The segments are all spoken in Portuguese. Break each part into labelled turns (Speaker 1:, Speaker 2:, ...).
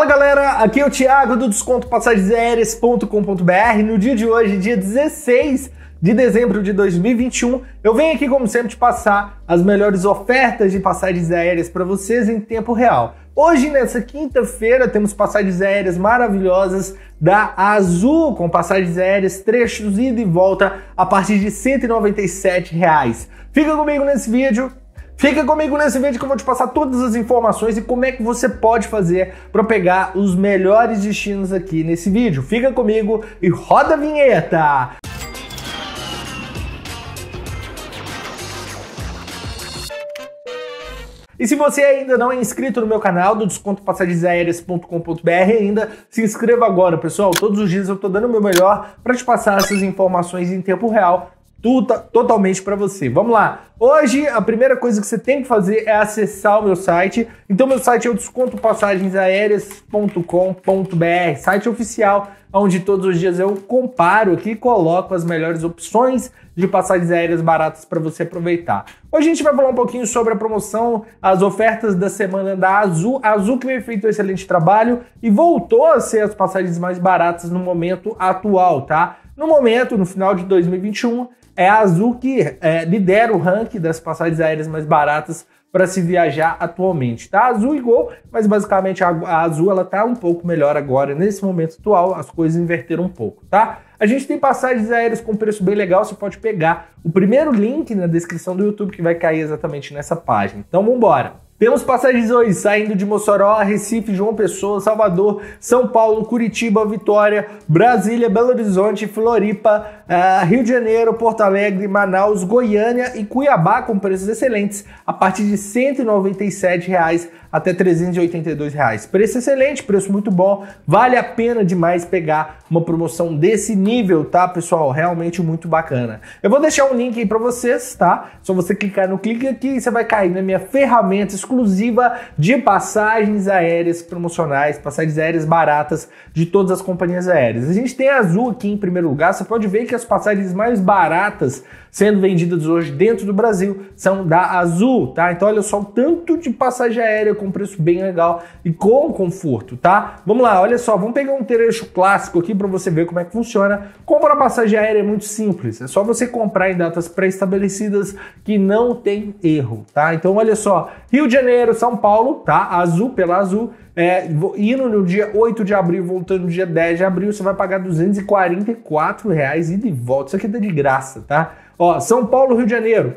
Speaker 1: Fala galera, aqui é o Thiago do desconto passagensaéreas.com.br. No dia de hoje, dia 16 de dezembro de 2021, eu venho aqui como sempre te passar as melhores ofertas de passagens aéreas para vocês em tempo real. Hoje, nessa quinta-feira, temos passagens aéreas maravilhosas da Azul, com passagens aéreas trechos ida e volta a partir de R$ 197. Reais. Fica comigo nesse vídeo Fica comigo nesse vídeo que eu vou te passar todas as informações e como é que você pode fazer para pegar os melhores destinos aqui nesse vídeo. Fica comigo e roda a vinheta! E se você ainda não é inscrito no meu canal do descontopassagemsaéreas.com.br ainda, se inscreva agora, pessoal. Todos os dias eu estou dando o meu melhor para te passar essas informações em tempo real totalmente para você. Vamos lá. Hoje a primeira coisa que você tem que fazer é acessar o meu site. Então meu site é o descontopassagensaéreas.com.br, site oficial onde todos os dias eu comparo aqui, coloco as melhores opções de passagens aéreas baratas para você aproveitar. Hoje a gente vai falar um pouquinho sobre a promoção, as ofertas da semana da Azul. A Azul que vem feito um excelente trabalho e voltou a ser as passagens mais baratas no momento atual, tá? No momento, no final de 2021, é a Azul que é, lidera o ranking das passagens aéreas mais baratas para se viajar atualmente. Tá Azul e Gol, mas basicamente a, a Azul ela tá um pouco melhor agora nesse momento atual, as coisas inverteram um pouco, tá? A gente tem passagens aéreas com preço bem legal, você pode pegar o primeiro link na descrição do YouTube que vai cair exatamente nessa página. Então vamos embora. Temos passagens hoje saindo de Mossoró, Recife, João Pessoa, Salvador, São Paulo, Curitiba, Vitória, Brasília, Belo Horizonte, Floripa, uh, Rio de Janeiro, Porto Alegre, Manaus, Goiânia e Cuiabá com preços excelentes a partir de R$ 197 até R$ reais. Preço excelente, preço muito bom, vale a pena demais pegar uma promoção desse nível, tá, pessoal? Realmente muito bacana. Eu vou deixar um link aí para vocês, tá? Só você clicar no clique aqui e você vai cair na minha ferramenta exclusiva de passagens aéreas promocionais, passagens aéreas baratas de todas as companhias aéreas. A gente tem a Azul aqui em primeiro lugar, você pode ver que as passagens mais baratas sendo vendidas hoje dentro do Brasil são da Azul, tá? Então olha só o tanto de passagem aérea com preço bem legal e com conforto, tá? Vamos lá, olha só, vamos pegar um trecho clássico aqui para você ver como é que funciona. Comprar passagem aérea é muito simples, é só você comprar em datas pré-estabelecidas que não tem erro, tá? Então olha só, Rio de Janeiro, São Paulo, tá? Azul pela Azul. É, indo no dia 8 de abril, voltando no dia 10 de abril, você vai pagar 244 reais ida e volta. Isso aqui tá de graça, tá? Ó, São Paulo, Rio de Janeiro,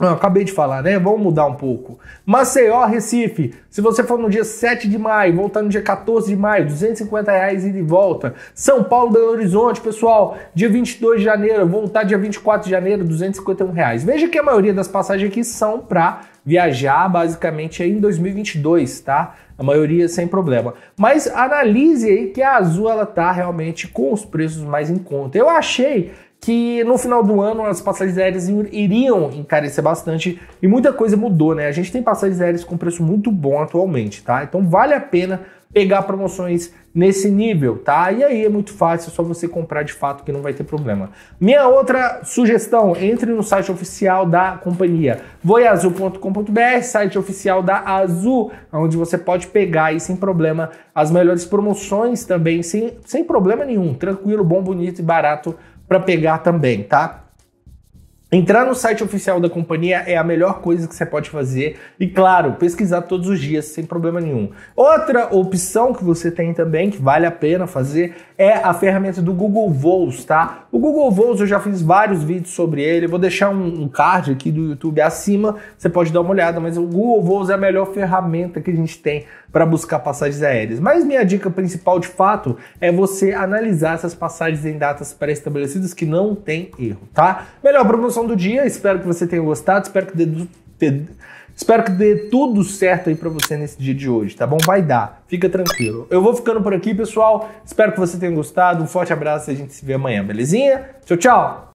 Speaker 1: eu acabei de falar, né? Vamos mudar um pouco. Maceió, Recife. Se você for no dia 7 de maio, voltar no dia 14 de maio, 250 reais ida e volta. São Paulo, Belo Horizonte, pessoal. Dia 22 de janeiro, voltar dia 24 de janeiro, 251 reais. Veja que a maioria das passagens aqui são para viajar basicamente em 2022, tá? A maioria sem problema. Mas analise aí que a Azul ela tá realmente com os preços mais em conta. Eu achei que no final do ano as passagens aéreas iriam encarecer bastante e muita coisa mudou, né? A gente tem passagens aéreas com preço muito bom atualmente, tá? Então vale a pena pegar promoções nesse nível, tá? E aí é muito fácil, é só você comprar de fato que não vai ter problema. Minha outra sugestão, entre no site oficial da companhia, voiazul.com.br, site oficial da Azul, onde você pode pegar aí sem problema as melhores promoções também, sem, sem problema nenhum, tranquilo, bom, bonito e barato para pegar também, tá? Entrar no site oficial da companhia é a melhor coisa que você pode fazer e, claro, pesquisar todos os dias sem problema nenhum. Outra opção que você tem também, que vale a pena fazer, é a ferramenta do Google Voos, tá? O Google Voos eu já fiz vários vídeos sobre ele, vou deixar um, um card aqui do YouTube acima, você pode dar uma olhada, mas o Google Voos é a melhor ferramenta que a gente tem para buscar passagens aéreas. Mas minha dica principal de fato é você analisar essas passagens em datas pré-estabelecidas que não tem erro, tá? Melhor promoção do dia. Espero que você tenha gostado. Espero que dê, dê, espero que dê tudo certo aí para você nesse dia de hoje, tá bom? Vai dar. Fica tranquilo. Eu vou ficando por aqui, pessoal. Espero que você tenha gostado. Um forte abraço e a gente se vê amanhã, belezinha? Tchau, tchau.